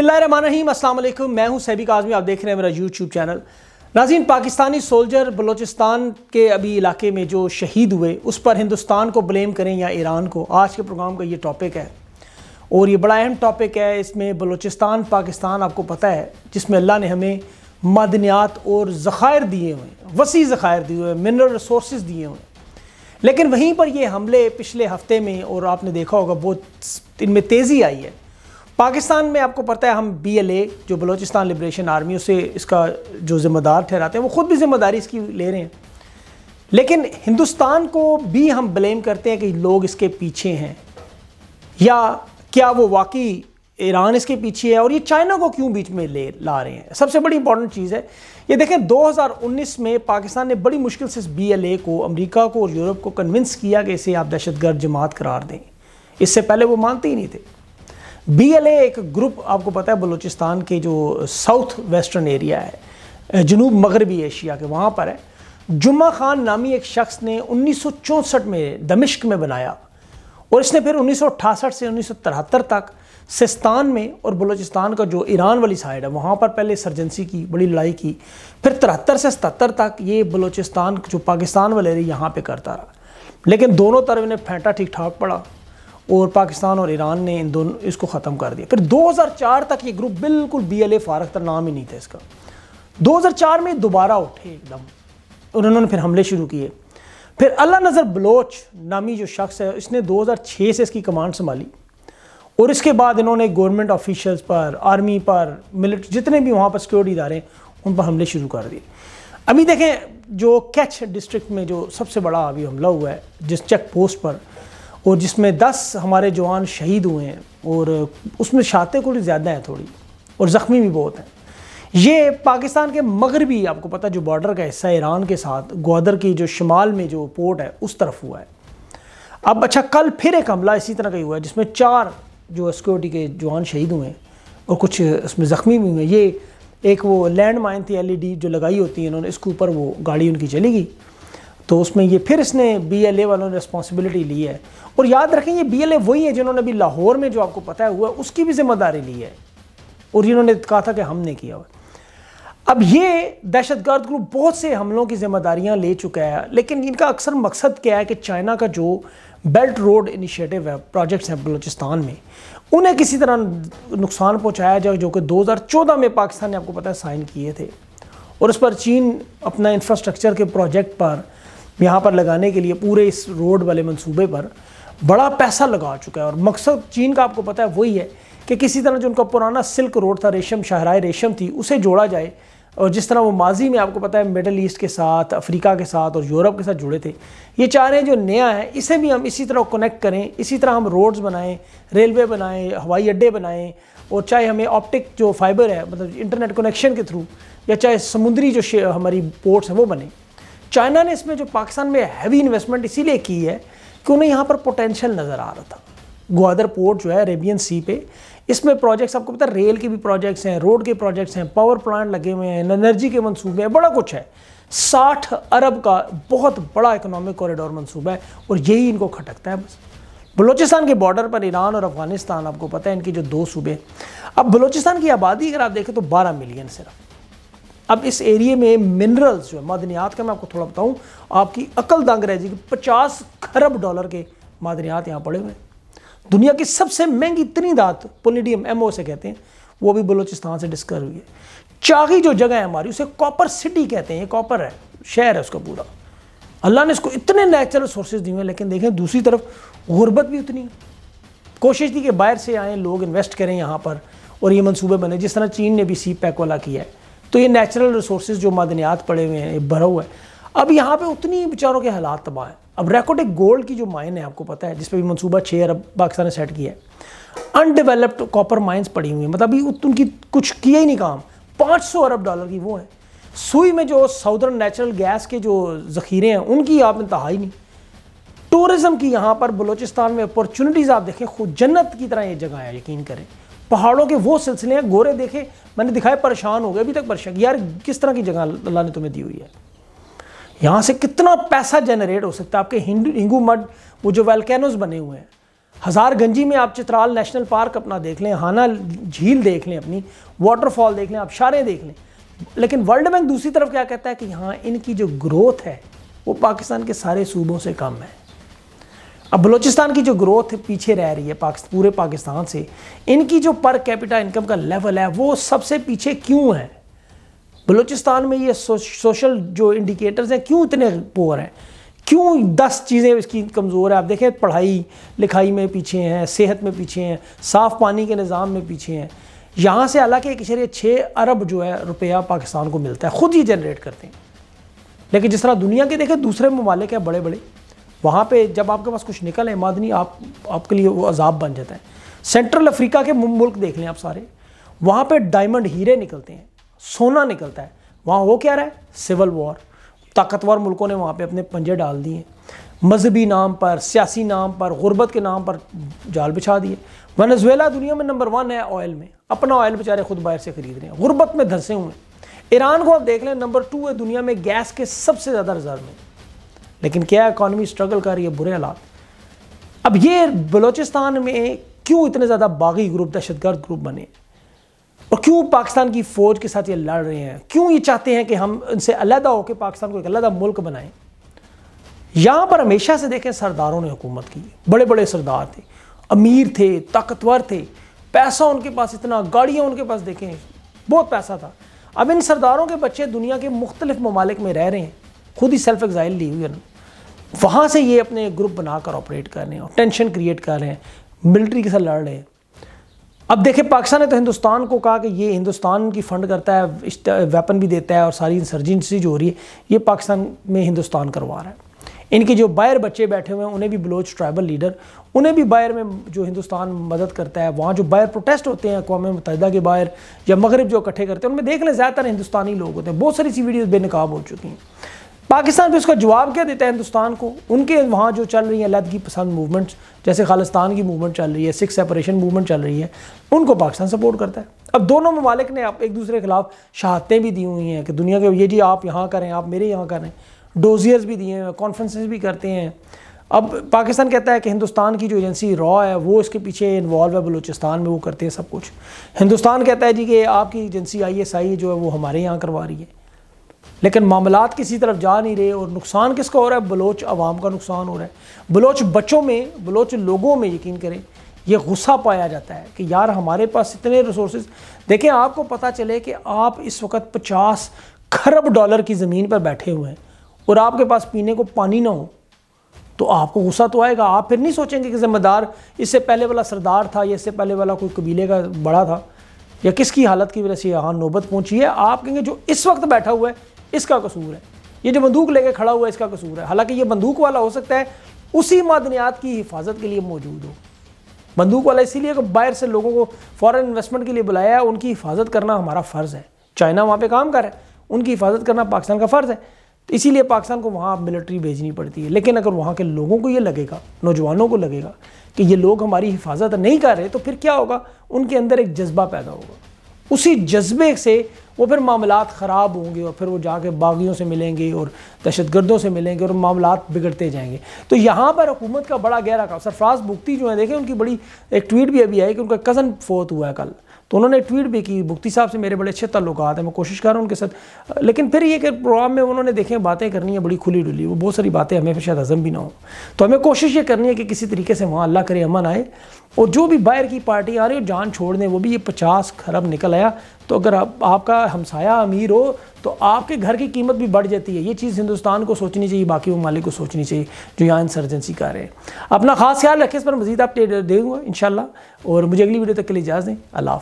बिस्मिल्लाम मैं हूं सैबिक आजमी आप देख रहे हैं मेरा यूट्यूब चैनल नाजीन पाकिस्तानी सोल्जर बलोचिस्तान के अभी इलाके में जो शहीद हुए उस पर हिंदुस्तान को ब्लेम करें या ईरान को आज के प्रोग्राम का ये टॉपिक है और ये बड़ा अहम टॉपिक है इसमें बलोचिस्तान पाकिस्तान आपको पता है जिसमें अल्लाह ने हमें मदनियात और ज़ख़ायर दिए हुए वसी ज़ख़ायर दिए हुए मिनरल रिसोर्स दिए हुए लेकिन वहीं पर ये हमले पिछले हफ्ते में और आपने देखा होगा बहुत इनमें तेज़ी आई है पाकिस्तान में आपको पता है हम बीएलए जो बलूचिस्तान लिब्रेशन आर्मी उसे इसका जो ज़िम्मेदार ठहराते हैं वो ख़ुद भी ज़िम्मेदारी इसकी ले रहे हैं लेकिन हिंदुस्तान को भी हम ब्लेम करते हैं कि लोग इसके पीछे हैं या क्या वो वाकई ईरान इसके पीछे है और ये चाइना को क्यों बीच में ले ला रहे हैं सबसे बड़ी इंपॉर्टेंट चीज़ है ये देखें 2019 में पाकिस्तान ने बड़ी मुश्किल से इस बीएलए को अमेरिका को और यूरोप को कन्विंस किया कि इसे आप दहशतगर्द जमात करार दें इससे पहले वो मानते ही नहीं थे बीएलए एक ग्रुप आपको पता है बलूचिस्तान के जो साउथ वेस्टर्न एरिया है जनूब मगरबी एशिया के वहाँ पर है जुम्मा खान नामी एक शख्स ने उन्नीस में दमिश्क में बनाया और इसने फिर उन्नीस से उन्नीस तक सिस्तान में और बलूचिस्तान का जो ईरान वाली साइड है वहाँ पर पहले सर्जेंसी की बड़ी लड़ाई की फिर तिहत्तर से सतहत्तर तक ये बलूचिस्तान जो पाकिस्तान वाले यहाँ पर करता रहा लेकिन दोनों तरफ इन्हें फेंटा ठीक ठाक पड़ा और पाकिस्तान और ईरान ने इन दोनों इसको ख़त्म कर दिया फिर 2004 तक ये ग्रुप बिल्कुल बी एल ए फारक था नाम ही नहीं था इसका 2004 में दोबारा उठे एकदम और उन्होंने फिर हमले शुरू किए फिर अल्लाह नज़र बलोच नामी जो शख्स है इसने 2006 से इसकी कमांड संभाली और इसके बाद इन्होंने गवर्नमेंट ऑफिशल्स पर आर्मी पर मिलिट्री जितने भी वहाँ पर सिक्योरिटी इदारे हैं उन पर हमले शुरू कर दिए अभी देखें जो कैच डिस्ट्रिक्ट में जो सबसे बड़ा अभी हमला हुआ है जिस चेक पोस्ट पर और जिसमें दस हमारे जवान शहीद हुए हैं और उसमें शातें कुछ ज़्यादा हैं थोड़ी और ज़ख्मी भी बहुत हैं ये पाकिस्तान के मगरबी आपको पता जो बॉर्डर का हिस्सा है ईरान के साथ ग्वादर की जो शुमाल में जो पोर्ट है उस तरफ हुआ है अब अच्छा कल फिर एक हमला इसी तरह का ही हुआ है जिसमें चार जो सिक्योरिटी के जवान शहीद हुए हैं और कुछ उसमें ज़ख्मी भी हुए ये एक वो लैंड माइन थी एलईडी e जो लगाई होती है इन्होंने इसके ऊपर वो गाड़ी उनकी चली गई तो उसमें ये फिर इसने बीएलए वालों ने रिस्पॉन्सिबिलिटी ली है और याद रखें ये बीएलए वही है जिन्होंने अभी लाहौर में जो आपको पता है हुआ उसकी भी जिम्मेदारी ली है और जिन्होंने कहा था कि हमने किया हुआ अब ये दहशत गर्द ग्रुप बहुत से हमलों की जिम्मेदारियां ले चुका है लेकिन इनका अक्सर मकसद क्या है कि चाइना का जो बेल्ट रोड इनिशिएटिव है प्रोजेक्ट्स हैं बलूचिस्तान में उन्हें किसी तरह नुकसान पहुंचाया जाए जो कि 2014 में पाकिस्तान ने आपको पता है साइन किए थे और उस पर चीन अपना इंफ्रास्ट्रक्चर के प्रोजेक्ट पर यहाँ पर लगाने के लिए पूरे इस रोड वाले मंसूबे पर बड़ा पैसा लगा चुका है और मकसद चीन का आपको पता है वही है कि किसी तरह जो उनका पुराना सिल्क रोड था रेशम शाहराए रेशम थी उसे जोड़ा जाए और जिस तरह वो माजी में आपको पता है मिडल ईस्ट के साथ अफ्रीका के साथ और यूरोप के साथ जुड़े थे ये चाह रहे हैं जो नया है इसे भी हम इसी तरह कनेक्ट करें इसी तरह हम रोड्स बनाएं रेलवे बनाएं हवाई अड्डे बनाएं और चाहे हमें ऑप्टिक जो फाइबर है मतलब इंटरनेट कनेक्शन के थ्रू या चाहे समुद्री जो हमारी पोर्ट्स हैं वो बने चाइना ने इसमें जो पाकिस्तान में हैवी इन्वेस्टमेंट इसीलिए की है कि उन्हें यहाँ पर पोटेंशियल नज़र आ रहा था ग्वादर पोर्ट जो है अरेबियन सी पे इसमें प्रोजेक्ट्स आपको पता है रेल के भी प्रोजेक्ट्स हैं रोड के प्रोजेक्ट्स हैं पावर प्लांट लगे हुए हैं एनर्जी के मंसूबे हैं बड़ा कुछ है साठ अरब का बहुत बड़ा इकोनॉमिक कॉरिडोर मनसूबा है और यही इनको खटकता है बस बलूचिस्तान के बॉर्डर पर ईरान और अफगानिस्तान आपको पता है इनके जो दो सूबे अब बलूचिस्तान की आबादी अगर आप देखें तो 12 मिलियन सिर्फ अब इस एरिए में मिनरल्स जो है मादनियात का मैं आपको थोड़ा बताऊँ आपकी अकल दंग रह जाएगी पचास खरब डॉलर के मादनियात यहाँ पड़े हुए हैं दुनिया की सबसे महंगी इतनी दात पोलिडियम एम से कहते हैं वो भी बलोचिस्तान से डिस्कवर हुई है चाही जो जगह है हमारी उसे कॉपर सिटी कहते हैं ये कॉपर है शहर है उसका पूरा अल्लाह ने इसको इतने नेचुरल सोर्सेज दिए हैं लेकिन देखें दूसरी तरफ गुर्बत भी उतनी कोशिश थी कि बाहर से आएँ लोग इन्वेस्ट करें यहाँ पर और ये मनसूबे बने जिस तरह चीन ने भी सी पैक वाला किया है तो ये नेचुरल रिसोर्स जो मदनियात पड़े हुए हैं ये भरा हुआ है अब यहाँ पे उतनी बेचारों के हालात तबाह हैं अब एक गोल्ड की जो माइन है आपको पता है जिस पर भी मनसूबा छः अरब पाकिस्तान ने सेट किया है अनडेवलप्ड कॉपर माइंस पड़ी हुई हैं मतलब अभी उनकी कुछ किया ही नहीं काम सौ अरब डॉलर की वो है सुई में जो साउदर्न नेचुरल गैस के जो ज़ख़ीरे हैं उनकी आप इंतहा ही नहीं टूरिज़म की यहाँ पर बलूचिस्तान में अपॉर्चुनिटीज़ आप देखें खुद जन्नत की तरह ये जगह है यकीन करें पहाड़ों के वो सिलसिले हैं गोरे देखे मैंने दिखाए परेशान हो गए अभी तक परेशान यार किस तरह की जगह अल्लाह ने तुम्हें दी हुई है यहाँ से कितना पैसा जनरेट हो सकता है आपके हिंदू हिंगू मड वो जो वेलकैनोज बने हुए हैं हज़ार गंजी में आप चित्राल नेशनल पार्क अपना देख लें हाना झील देख लें अपनी वाटरफॉल देख लें आप शारें देख लें लेकिन वर्ल्ड बैंक दूसरी तरफ क्या कहता है कि यहाँ इनकी जो ग्रोथ है वो पाकिस्तान के सारे सूबों से कम है अब बलूचिस्तान की जो ग्रोथ पीछे रह रही है पाकिस्त, पूरे पाकिस्तान से इनकी जो पर कैपिटा इनकम का लेवल है वो सबसे पीछे क्यों है बलूचिस्तान में ये सो, सोशल जो इंडिकेटर्स हैं क्यों इतने पोअर हैं क्यों दस चीज़ें इसकी कमज़ोर है आप देखें पढ़ाई लिखाई में पीछे हैं सेहत में पीछे हैं साफ़ पानी के निज़ाम में पीछे हैं यहाँ से हालांकि एक इशरे छः अरब जो है रुपया पाकिस्तान को मिलता है ख़ुद ही जनरेट करते हैं लेकिन जिस तरह दुनिया के देखें दूसरे ममालिक हैं बड़े बड़े वहाँ पे जब आपके पास कुछ निकल है मादनी आप आपके लिए वो अजाब बन जाता है सेंट्रल अफ्रीका के मुल्क देख लें आप सारे वहाँ पे डायमंड हीरे निकलते हैं सोना निकलता है वहाँ वो क्या रहा है सिविल वॉर ताकतवर मुल्कों ने वहाँ पे अपने पंजे डाल दिए मजहबी नाम पर सियासी नाम पर गुरबत के नाम पर जाल बिछा दिए वनजवेला दुनिया में नंबर वन है ऑयल में अपना ऑयल बेचारे खुद बाहर से खरीद रहे हैं गुरबत में धंसे हुए ईरान को आप देख लें नंबर टू है दुनिया में गैस के सबसे ज़्यादा रिजर्व में लेकिन क्या इकानमी स्ट्रगल कर रही है बुरे हालात अब ये बलोचिस्तान में क्यों इतने ज़्यादा बागी ग्रुप दहशतगर्द ग्रुप बने और क्यों पाकिस्तान की फ़ौज के साथ ये लड़ रहे हैं क्यों ये चाहते हैं कि हम इनसे अलहदा होकर पाकिस्तान को एक अलहदा मुल्क बनाएं यहाँ पर हमेशा से देखें सरदारों ने हुकूमत की बड़े बड़े सरदार थे अमीर थे ताकतवर थे पैसा उनके पास इतना गाड़ियाँ उनके पास देखें बहुत पैसा था अब इन सरदारों के बच्चे दुनिया के मुख्तलिफ ममालिक में रह रहे हैं खुद ही सेल्फ एग्जाइल ली हुई है वहाँ से ये अपने ग्रुप बनाकर ऑपरेट कर रहे हैं और टेंशन क्रिएट कर रहे हैं मिलिट्री के साथ लड़ रहे हैं अब देखें पाकिस्तान ने तो हिंदुस्तान को कहा कि ये हिंदुस्तान की फ़ंड करता है वेपन भी देता है और सारी इंसर्जेंसी जो हो रही है ये पाकिस्तान में हिंदुस्तान करवा रहा है इनके जो बायर बच्चे बैठे हुए हैं उन्हें भी बलोच ट्राइबल लीडर उन्हें भी बायर में जो हिंदुस्तान मदद करता है वहाँ जो बायर प्रोटेस्ट होते हैं अकवा मुतहदा के बायर या मगरब जो इकट्ठे करते हैं उनमें देख लें ज़्यादातर हिंदुस्तानी लोग होते हैं बहुत सारी सी वीडियोज़ बेनकाब हो चुकी हैं पाकिस्तान पे उसका जवाब क्या देता है हिंदुस्तान को उनके वहाँ जो चल रही हैं लदगी पसंद मूवमेंट्स जैसे खालिस्तान की मूवमेंट चल रही है सिख सेपरेशन मूवमेंट चल रही है उनको पाकिस्तान सपोर्ट करता है अब दोनों ममालिक ने आप एक दूसरे के खिलाफ शहादतें भी दी हुई हैं कि दुनिया के ये जी आप यहाँ करें आप मेरे यहाँ करें डोजियर्स भी दिए हैं कॉन्फ्रेंस भी करते हैं अब पाकिस्तान कहता है कि हिंदुस्तान की जो एजेंसी रॉ है वो इसके पीछे इन्वॉल्व है बलूचिस्तान में वो करते हैं सब कुछ हिंदुस्तान कहता है जी कि आपकी एजेंसी आई एस आई जो है वो हमारे यहाँ करवा रही है लेकिन मामला किसी तरफ जा नहीं रहे और नुकसान किसका हो रहा है बलोच आवाम का नुकसान हो रहा है बलोच बच्चों में बलोच लोगों में यकीन करें यह गुस्सा पाया जाता है कि यार हमारे पास इतने रिसोर्स देखें आपको पता चले कि आप इस वक्त पचास खरब डॉलर की ज़मीन पर बैठे हुए हैं और आपके पास पीने को पानी ना हो तो आपको गुस्सा तो आएगा आप फिर नहीं सोचेंगे कि ज़िम्मेदार इससे पहले वाला सरदार था या इससे पहले वाला कोई कबीले का बड़ा था या किसकी हालत की वजह से यहाँ नौबत पहुँची है आप कहेंगे जो इस वक्त बैठा हुआ है इसका कसूर है ये जो बंदूक लेके खड़ा हुआ है इसका कसूर है हालांकि ये बंदूक वाला हो सकता है उसी मादनियात की हिफाजत के लिए मौजूद हो बंदूक वाला इसीलिए कि बाहर से लोगों को फॉरेन इन्वेस्टमेंट के लिए बुलाया है उनकी हिफाजत करना हमारा फ़र्ज़ है चाइना वहाँ पर काम कर रहा है उनकी हिफाजत करना पाकिस्तान का फ़र्ज़ है तो इसीलिए पाकिस्तान को वहाँ मिलिट्री भेजनी पड़ती है लेकिन अगर वहाँ के लोगों को ये लगेगा नौजवानों को लगेगा कि ये लोग हमारी हिफाजत नहीं कर रहे तो फिर क्या होगा उनके अंदर एक जज्बा पैदा होगा उसी जज्बे से वो फिर मामला ख़राब होंगे और फिर वो जाके बागियों से मिलेंगे और दहशत गर्दों से मिलेंगे और मामला बिगड़ते जाएंगे तो यहाँ पर हुकूमत का बड़ा गहरा काम सरफराज भुगती जो है देखें उनकी बड़ी एक ट्वीट भी अभी आई कि उनका कज़न फोत हुआ है कल तो उन्होंने ट्वीट भी की भुगती साहब से मेरे बड़े अच्छे तल्लुक हैं मैं कोशिश कर रहा हूँ उनके साथ लेकिन फिर ये कि प्रोग्राम में उन्होंने देखें बातें करनी है बड़ी खुली डुली वो बहुत सारी बातें हमें फिर शायद हजम भी ना हो तो हमें कोशिश ये करनी है कि किसी तरीके से वहाँ अल्लाह करे अमन आए और जो भी बाहर की पार्टी आ रही हो जान छोड़ दें वो भी ये पचास खरब निकल आया तो अगर आप, आपका हमसाया अमीर हो तो आपके घर की कीमत भी बढ़ जाती है ये चीज़ हिंदुस्तान को सोचनी चाहिए बाकी ममालिक को सोचनी चाहिए जो यहाँ इंसर्जेंसी कर रहे हैं अपना खास ख्याल रखें इस पर मजीद आप दे दूँगा इन और मुझे अगली वीडियो तक के लिए इजाज़ दें अल्लाह